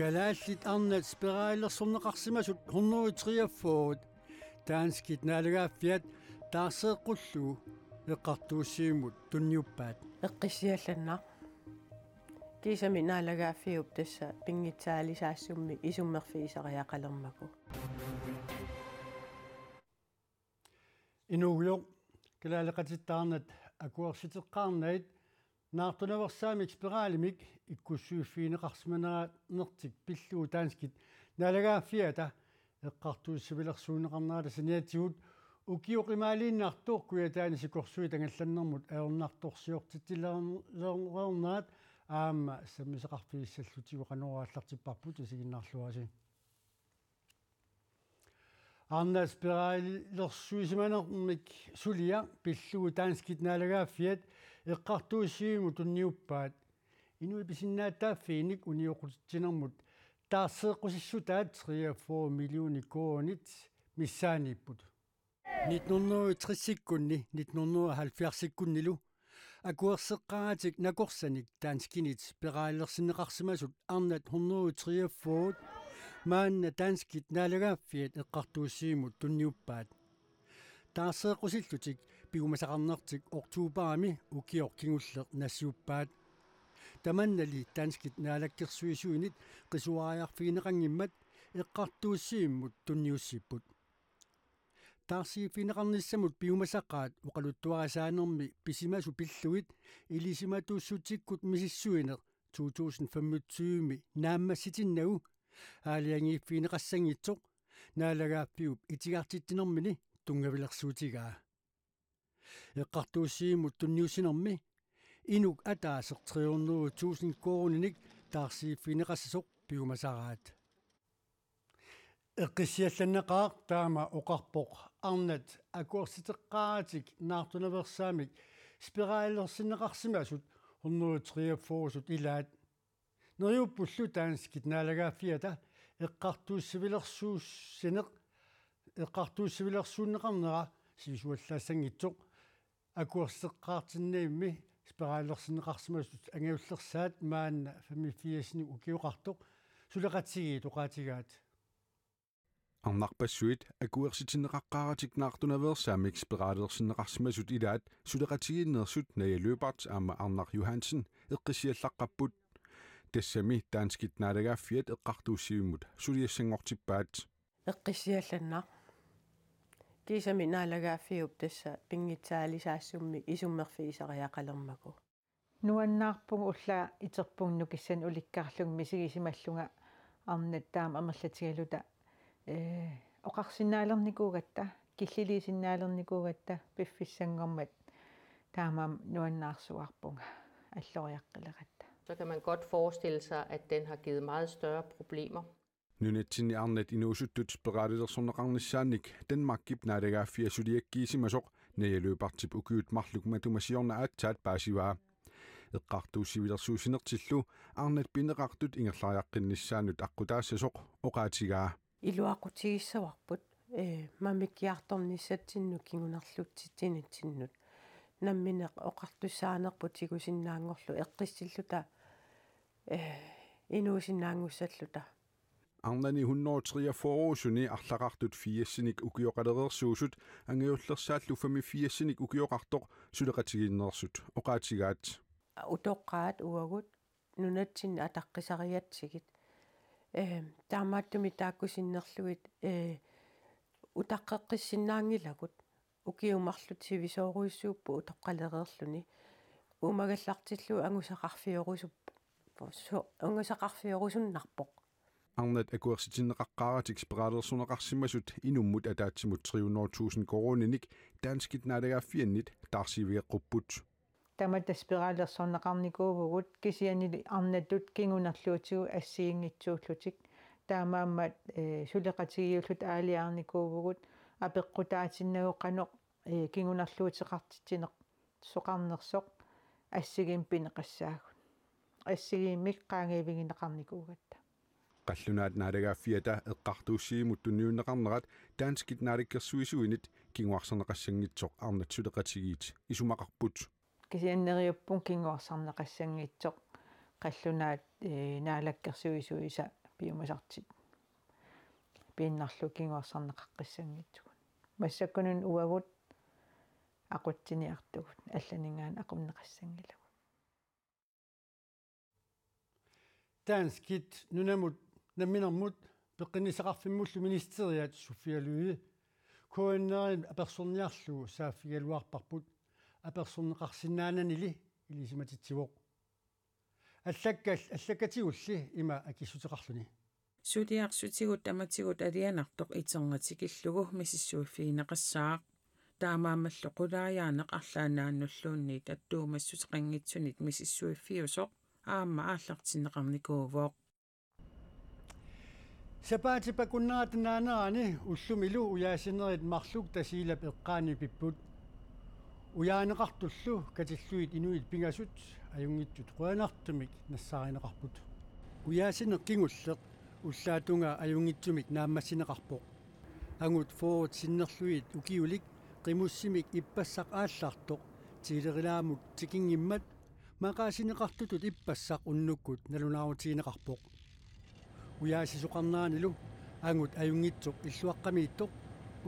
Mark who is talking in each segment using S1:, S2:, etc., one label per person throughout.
S1: Галааллит арнат спираалерсорнеқарсимасут 133-ффуут таанскит налугааффиат таарсеэққуллуу эққартуусиимут тунниуппаат эққиссиалланна
S2: кисами наалагааффиуп тасса пингитсаалисаассумми исуммерфиисариақалермаку
S1: инугио калаалеқатиттаарнат акуарситеққарнаит наартунавэрсаамик спиралимик иккуссууффиинеқарсиманараат нертик пиллуу таанскит налагааффиата эққартуиссивилэрсуунеқарнаала синиатигут укиоқимаалииннаартууркуя таани сикорсуи тангалланнэрмут аернаарторсиортитиллернернаат аама саммисеқарфииссаллутигу канорааллартиппарпут сигиннаарлуаси арна спиралерсуисиманермик сулия пиллуу таанскит налагааффиат эққартуиссигиму тунниуппаат инуи писиннаатааффиник униоқутитсинэрмут таасеэқусиссутаат 3-4 миллиони коонит миссааниппут 1960-кунни 1970-куннилу акуерсеққаратик накорсаник таанскинит перааллерсинеқарсимасут арнат 133 маанна таанскит наалагааффиат эққартуиссигиму тунниуппаат таасеэкъусиллутик пигумасақарнэртик оқтуупаами укиоркингуллер нассууппаат таманнали танскит наалаккерсуисуинит қисуаариарфигинеқангиммат эққартууссииммут тунниуссиппут таарсиифинеқарниссамут пиумасақаат оқалуттуарасаанерми писимасу пиллуит илисиматууссутиккут мисиссуинеқ 2025-ми нааммасситиннагу аалиангииффинеқассангитсоқ наалагааффиуп итигартиттинэрмини тунгавилэрсуutigaa эққартуусиимут тунниусинэрми инук атаасеқ 300000 корониник таарсииффинеқассасоқ пигумасараат эққиссиалланнеқаар таама оқарпоқ арнат акуорситеққаратик наартунаверсаамик спираалерсиннеқарсимасут 143-сут илаат нериуппуллу таанскит наалагааффиата эққартууссивилэрсууссинеқ эққартуиссивилэрсууннеқарнера сиисуаллаассангитсоқ акуерсеққартиннаимми спиралерсинеқарсимасут ангиуллерсаат маанна фамифиасни укиоқартоқ сулеқатсиги тоқаатигаат
S3: арнарпассуит акуерситинеқаққаратикнаартунаверсаамик спиралерсинеқарсимасут илаат сулеқатигиннерсут наа лүбарт аама арнар юхансен эққисиаллаққаппут тассами таанскит наалагааффиат эққартууссивиммут сулиассангортиппаат
S2: эққисиалланнаа kisa min alaga fi obdessa pingi tsali ulla
S4: itorpung nu ulikkarlung misigisimallunga arnat taam amallatigaluta eh, oqarsinnaalernikuugatta killilisinnaalernikuugatta piffissangormat taamam nu an så kan man godt forestille sig, at den har givet meget større problemer.
S3: нунатсиниарнат инуусуттут пераалилерсорнеқарниссааник данмаркип наалагаффиа сулиаккиисимасоқ наялуупартип укиут марлук матумасиорна аатсаат паасиваа эққартуусивилерсуусинертиллу арнат пинеқартут ингерлариаққиннссаанут аққутаассасоқ оқаатигаа
S2: илуақутигиссаварпут э мамиккиарторниссатсинну кигунарлутситинатсиннут намминеқ оқартуссаанерпут тигусиннаангорлу эққиссиллута э инуусиннаангуссаллута
S3: Arnani 143-ni arlaqartut 4-sinik ukioqalereersuusut angiullersaallu 85-sinik ukioqartoq suleqatiginnersut oqaatigaat utoqqaat uagut
S2: nunatsin ataqqisariatsigit э таамааттуми тааккусиннерлугит э утаққеққиссиннаангилагут укиумарлут сивисооруйссууппу утоққалереерлүни умагаллартиллу ангусақарфиорусуп унгусақарфиорусуннарпоқ
S3: арнат акуерситиннеқаққаратик спираалерсунеқарсиммасут инуммут атаатсимут 300000 корониник данскит налагаффианнит таарсивиэққуппут
S4: тамата спираалерсунеқарникуувгут кисианили арнатут кингунерлуутигу ассиингитсууллутик таамааммат сулеқатигиуллут аалиарникуувгут апеққутаатиннагоқано кингунерлуутеқартитинеқ соқарнерсоқ ассигимпинеқассаагут ассигиммик қаангивигинеқарникуугатта
S3: qallunaat naalaagaaffiata eqqartuussiimut tunniunneqarnerat taanskit naalikkersuisuinit kinguarserneqassanngitsoq arnatsuleqatigiit isumaqarput
S4: kisianneriuppun kinguarserneqassanngitsoq qallunaat naalakkersuisuisa piumasartit piinnarlu kinguarserneqaqqissanngitsugun массаккунун уавут акутсиниартугут алланингаан акуннеқассангилагу
S1: таанскит нунамут намминэрмут пеққинисақарфиммуллу министериат суффиалуи коэннерин аперсорниарлугу сааффигалуарпарпут аперсорнеқарсинаананили илисиматитсивоқ аллаккал аллакатигулли има акиссутеқарлуни сулиарсутигут таматигут алианартоқ итернатикиллугу
S5: мисиссууффиинеқассаақ таамаамаллу қулааяанеқ арлаанааннуллуунни таттуумассутеқангитсунит мисиссууффиусоқ аама ааллартиннеқарникуувоқ
S1: сапаатипакуннаатинаанерани уллумилу уяасинерит марлук тасиила пеққаани пиппут уяанеқартуллу катиллуит инуит пигасут аюнгитсут қуанартумик нассааринеқарпут уяасинеққингуллеқ уллаатунга аюнгитсумик нааммасинеқарпоқ ангут фоорт синнерлуит укиулик қимуссимик иппассақ ааллартоқ тилерилаамут тикингиммат мақаасинеқартутут иппассақ уннуккут налунаавтиинеқарпоқ уяасисуқарнааанилу ангут аюнгитсоқ иллуаққамииттоқ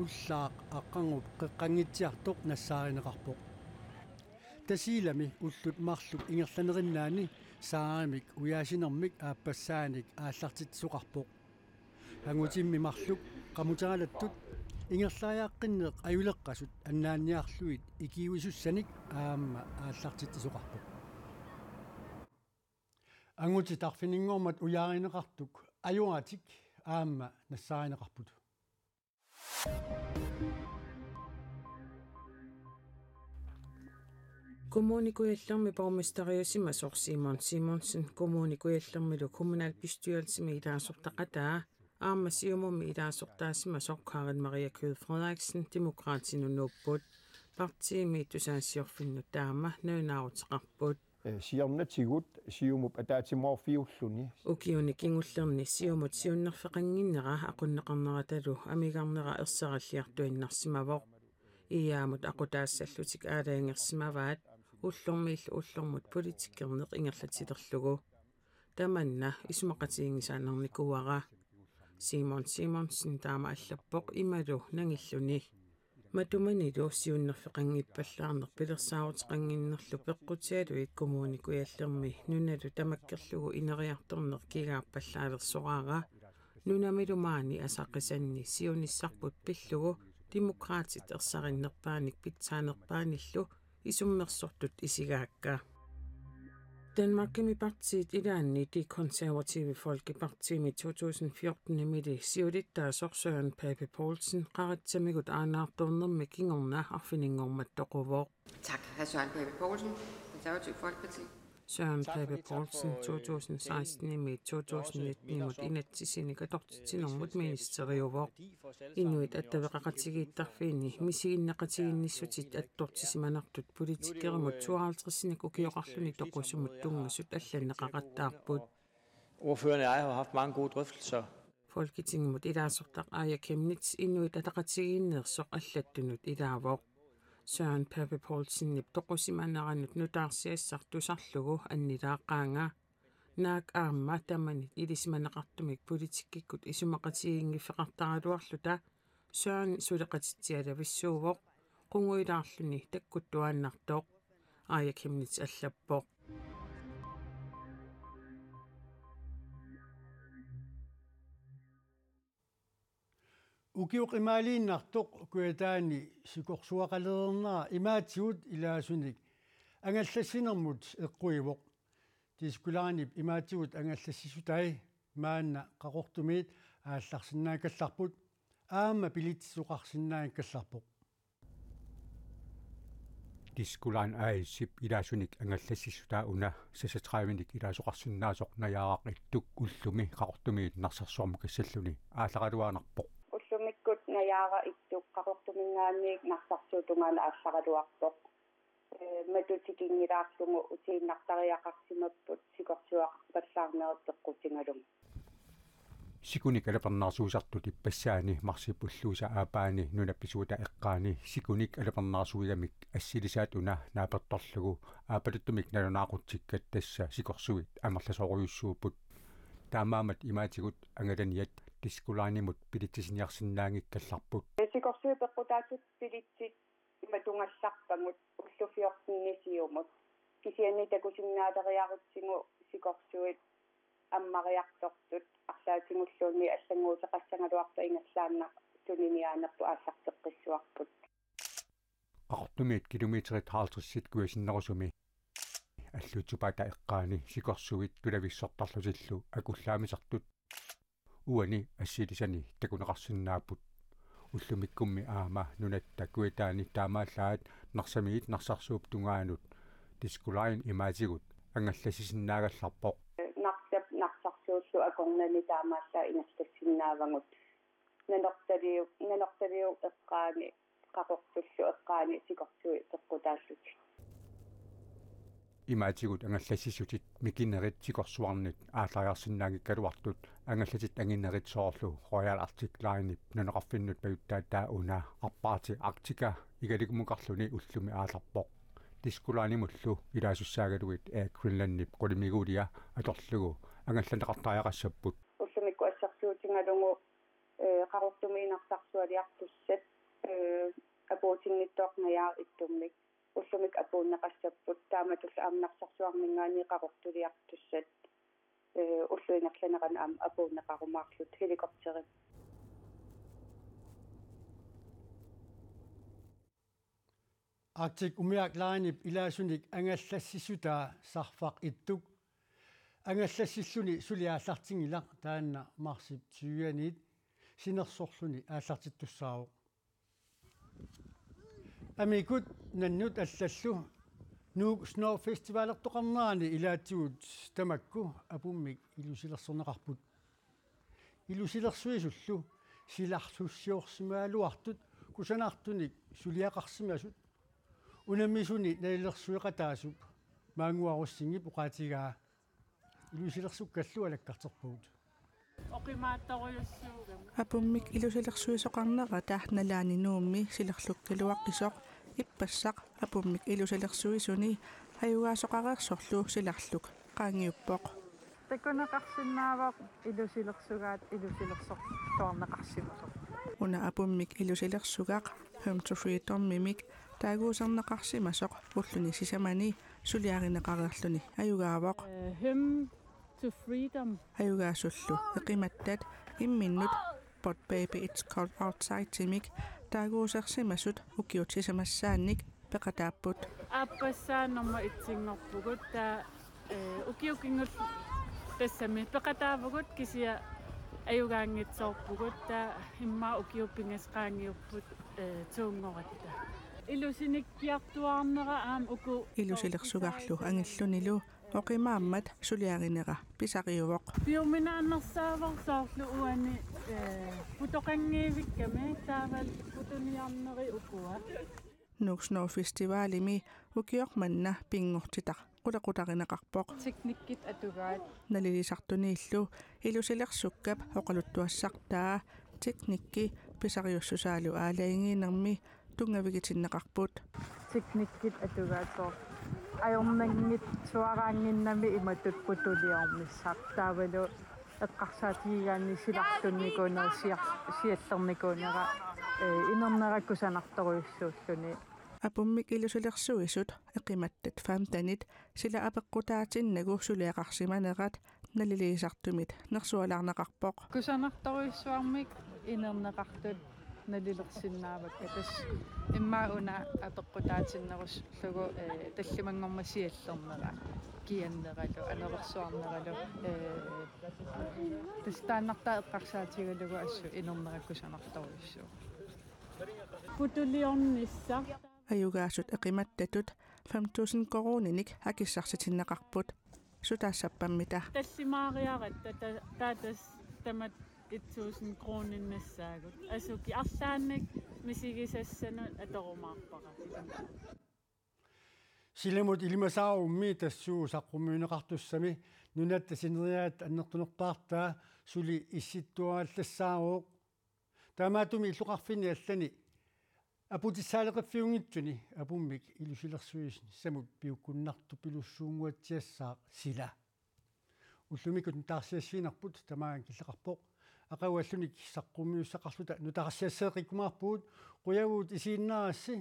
S1: уллаақ аққангут қеққангитсиартоқ нассааринеқарпоқ тасиилами уллут марлут ингерланериннаани саарамик уяасинермик ааппассааник ааллартитсуқарпоқ ангутимми марлук қамутаралаттут ингерлааяаққиннеқ аюлеққасут аннаанниарлуит икиуисуссаник аама ааллартитсуқарпоқ ангути тарфинингоормат уяаринеқартук ajuatik aamma nassaarinaqarputu
S5: Kommunikuyallermi borgmesteriussima Sor Simon Simonsen kommunikuyallermilu kommunalbestyrelsemi ilaasortaqataa aammassiumumi ilaasortaassima Sor Karin Maria Kød Frederiksen demokraatinunnuupput partiimi tusaansiorfinnu taama nuunaaruteqarput
S6: Э, сиарнат сигут сиумуп атаатимоорфиуллуни
S5: укиуни кингуллерни сиумут сиуннерфеқангиннера ақуннеқарнераталу амигарнера ерсараллиартуиннарсимавоқ иаамут ақутаассаллутик аалаангерсимаваат уллормиилл уллормут политиккернеқ ингерлатилерлугу таманна исумақатиингисаанерникуара симон симонсен таама аллаппоқ ималу нангиллуни матумани туусиуннерфеқангиппаллаарнер i пеққутиалуи i куяллерми нуналу тамаккерлугу инериартернер кигааппаллаалерсораара нунамилумаани асақисанни сиуниссарпут пиллугу i ерсариннерпааник питсаанерпааниллу исуммерсортут исигааккаа Danmark Danmarkimi partiit i det konservative med 2014 der siulittaa sorsøren Pape Poulsen qaratsamikut aanaartornermi kingorna arfiningormat toquvoo.
S7: Tak, hr. Søren Pape
S5: Poulsen, Konservative Folkeparti. сүүм пэбэ болсэн цоцоосн сайсны ми цоцоосн нэтни мут инатсисиника тортсин ормут министериувоо инуит аттавеқақатигииттарфиини мисигиннеқатигинниссутит аттортисиманартут политиккеримут 52-синик укиоқарлуни тоқусумут тунгасут алланнеқақаттаарпут
S6: Ordførerne og jeg har haft mange gode drøftelser
S5: Folketinget mod Ilasortaq Aja Kemnits inuit ataqatigiinnersoq allatunut ilaavoq Søren Pape Poulsen niptoqusimanaqanut nutaarsiassaq tusarlugu annilaaqaanga naak aamma tammanit ilisimaneqartumik politikkikkut isumaqatigiiнгiffiqartaraluarluta Søren suleqatitsialavissuuvoq qunguilaarluni takkut tuaannartooq aajak himnit allappoq
S1: укиоқимаалииннартоқ куатаани сикорсуақалернера имаатсигут илаасуник ангаллассинэрмут эққуивоқ тискулаанип имаатсигут ангаллассисутай маанна қақортумиит аалларсинаакалларпут аама пилитсуқарсинаакалларпоқ
S6: тискулаан аисип илаасуник ангаллассисутаа уна сасатраавиник илаасоқарсинаасоқ наяарақ иттук уллуми қақортумиит нарсарсуарму кассаллуни аалларалуаанарпоқ
S7: яага иттуққақортумингаанник нарсартуутунгаана алларалуартоқ э матутикингилаарлугу утииннартариақарсимаппут сикортуақ паллаарнериттеққутингалум
S6: сикуни калапарнаарсуусарту типпассаани марсиппуллууса аапаани нунапписуута эққаани сикуник алапарнаарсуигамик ассилисаат уна нааперторлугу аапалуттумик налунаақутсиккат тасса сикорсуит амерласоруйуссууппут таамаамат имаатигут ангаланиат кискулаанимут пилитсисниарсинаангиккалларпут
S7: сикорсуи пеккутаатут пилитсит иматунгалларпангут уллуфиортиннисиумут кисиани такусиннаатериарутсигу сикорсуит аммариартортут арлаатингуллуунни аллангуутеқассангалуарта ингаллаанна туниниаанерпу ааллартеққиссуарпут
S6: артумит километрит 50 куасиннерусуми аллутупака эққаани сикорсуит тулависсортарлутиллу акуллаамисартут уани ассилисани такунеқарсинаапут уллумиккумми аама нунаттаккуи таани таамааллаат нарсамиит нарсарсууп тунгаанут дискулаин имаатигут ангалласисиннаагалларпоқ нарсап
S7: нарсарсууллу акорнани таамааллаа инассассиннаавангут нанерталиу нанерталиу эққаани қақортуллу эққаани сикортуи теққутааллут
S6: имаатигут ангаллассисутит микинеритсикорсуарнут аалаариарсинаангиккалуартут ангалласит ангинеритсоорлу Royal Arctic Line-ип нанеқарфиннут пагуттаа таа уна арпаати Арктика игалигмукарлуни уллуми ааларпоқ тискулаанимуллу илаасуссаагалугит э Greenland-ип қолимигуулия аторлугу ангалланеқартаариақассаппут
S7: уллумикку ассарсуутингалугу э қарортумиинартарсуалиартуссат э апуутингиттоорнаяар иттуммик уллумик апууннеқассаппут тааматулла аамнарсарсуарнингаани қарортулиартуссат э уллуинерланеран аам апууннеқарумаарлут хеликоптери
S1: Artik umiak laanip ilaasunik angallassisutaa sarfaq ittuk ангаллассиллүни сулиааллартингилар таанна марсип тюянит синерсорлүни ааллартиттуссаавоо амикут наннут аллаллу нуук снор фестивалертоқарнаани илаатигут тамакку апуммик илусилерсернеқарпут илусилерсуисуллу силарлуссиорсимаалуартут кусанартуник сулиақарсимасут унаммисуни налилерсуеқатаасуп маангуаруссингип оқаатигаа илусилерсуккаллу алаккартерпугут
S8: апуммик илусалерсуисоқарнера таахналаани нуумми силерлуккалуақ кисоқ иппассақ апуммик илусалерсуисуни хаюгаасоқареерсорлуу силарлук qaangiuppoq
S5: takunaqarsinnaavoq ilusilersugaat ilusilersoq toornaqarsimusoq
S8: una apummik ilusilersugaaq home to freedom mimik taaguuserneqarsimasoq ulluni sisamani suliarineqareerluni ajugaavoq hum to freedom. Ayugasullu iqimattat imminnut But baby it's cold outside timik taaguusersimasut ukiutsisamassaannik peqataapput.
S1: Appassaannerma itsinngorpugut taa eh, ukiukingut tassami peqataavugut kisia ayugaangitsoorpugut taa imma ukiuppingasqaangiupput
S5: eh, tuungoratta. Ilusinikkiartuarnera aam uku
S8: ilusilersugarlu angillunilu Okei, оқимааммат сулиаринера писариувоқ
S1: пиуминааннэрсааварсаарлу уани э путоқангиивикками таавал
S7: путуниарнери укуа
S8: нуксноо фестивалими укиорманна пингортитар qulaqutarineqarpoq eh,
S7: tiknikkit atugaat
S8: nalilisartuniillu ilusilersukkap oqaluttuassartaa tiknikki pisariussusaalu aalaingiinermi tungavigitinneqarput
S7: tiknikkit atugaat soortu
S5: ajormanngitsuaraanginnami imatutputuli-ormi sartaavalu эққарсаатигигаанни силартунникуунер сиар сиаттерникуунера э
S8: инернераккусанарторуйссууллуни апуммик илусулерсуисут эқиматтат фамтанит сила апеққутаатиннагу сулеақарсиманерат налилиисартумит нерсуалаарнеқарпоқ
S5: кусанарторуйссуармик инернеқартут налилерсиннаавак атас имма уна атоққутаатиннерусслугу э таллимангормасиаллернера кианнералу анерерсуарнералу э тастааннартаа эққарсаатигалугу ассу инернераккусанартарвиссу
S1: путулиорниссаа
S8: аюгаасут эқиматтатут 5000 корониник акиссарсатиннеқарпут сутаассаппаммита
S1: таллимаариарат таатас тамат 1000 крониннассаагут асуки арлаанник мисигисассанут аторумаарпара силэмут илмасаарумми тассуу саққуммиунеқартуссами нунатта синериаат аннертунерпаарта сули исситтуааллассаароо таамаатуми иллоқарфини аллани апутиссаалеқиффиунгитсуни апуммик илусилэрсуисни самут пиуккуннарту пилуссуунгуатсиассаа сила уллумикут таарсиассиинарпут тамаан киллеқарпоқ aqauallunik saqqummiussaqarluta nutaqassiasseeqikkumaarpuut quyaguut isiinnaarassi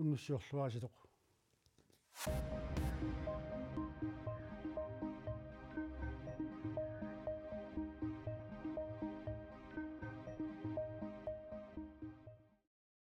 S1: unnussiorluaasituq